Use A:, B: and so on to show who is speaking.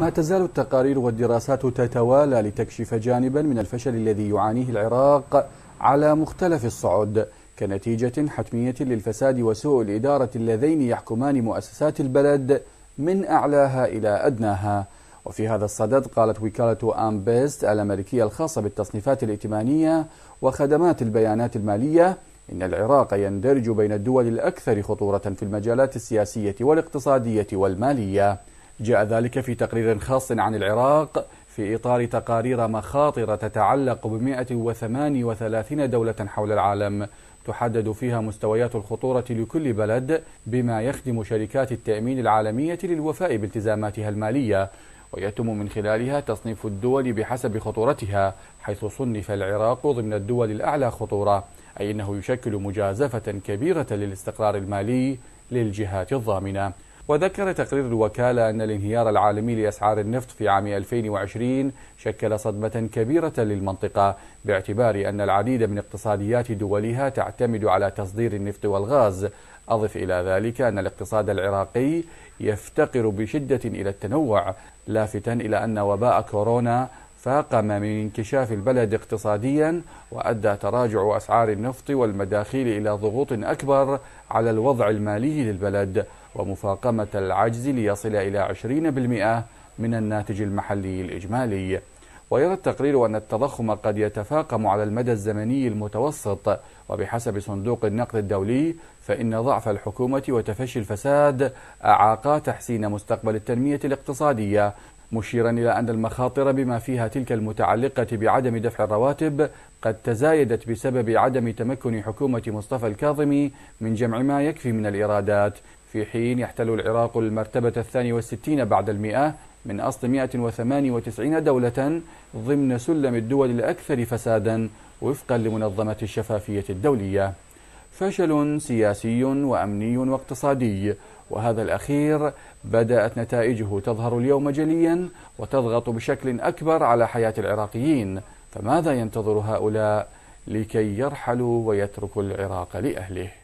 A: ما تزال التقارير والدراسات تتوالى لتكشف جانبا من الفشل الذي يعانيه العراق على مختلف الصعد كنتيجة حتمية للفساد وسوء الإدارة اللذين يحكمان مؤسسات البلد من أعلاها إلى أدناها وفي هذا الصدد قالت وكالة أمبيست الأمريكية الخاصة بالتصنيفات الائتمانية وخدمات البيانات المالية إن العراق يندرج بين الدول الأكثر خطورة في المجالات السياسية والاقتصادية والمالية جاء ذلك في تقرير خاص عن العراق في إطار تقارير مخاطر تتعلق ب 138 دولة حول العالم تحدد فيها مستويات الخطورة لكل بلد بما يخدم شركات التأمين العالمية للوفاء بالتزاماتها المالية ويتم من خلالها تصنيف الدول بحسب خطورتها حيث صنف العراق ضمن الدول الأعلى خطورة أي أنه يشكل مجازفة كبيرة للاستقرار المالي للجهات الضامنة وذكر تقرير الوكالة أن الانهيار العالمي لأسعار النفط في عام 2020 شكل صدمة كبيرة للمنطقة باعتبار أن العديد من اقتصاديات دولها تعتمد على تصدير النفط والغاز أضف إلى ذلك أن الاقتصاد العراقي يفتقر بشدة إلى التنوع لافتا إلى أن وباء كورونا فاقم من انكشاف البلد اقتصاديا وأدى تراجع أسعار النفط والمداخيل إلى ضغوط أكبر على الوضع المالي للبلد ومفاقمة العجز ليصل إلى 20% من الناتج المحلي الإجمالي ويرى التقرير أن التضخم قد يتفاقم على المدى الزمني المتوسط وبحسب صندوق النقد الدولي فإن ضعف الحكومة وتفشي الفساد أعاقا تحسين مستقبل التنمية الاقتصادية مشيرا إلى أن المخاطر بما فيها تلك المتعلقة بعدم دفع الرواتب قد تزايدت بسبب عدم تمكن حكومة مصطفى الكاظمي من جمع ما يكفي من الإيرادات في حين يحتل العراق المرتبة الثانية والستين بعد المئة من أصل 198 دولة ضمن سلم الدول الأكثر فسادا وفقا لمنظمة الشفافية الدولية فشل سياسي وأمني واقتصادي وهذا الأخير بدأت نتائجه تظهر اليوم جليا وتضغط بشكل أكبر على حياة العراقيين فماذا ينتظر هؤلاء لكي يرحلوا ويتركوا العراق لأهله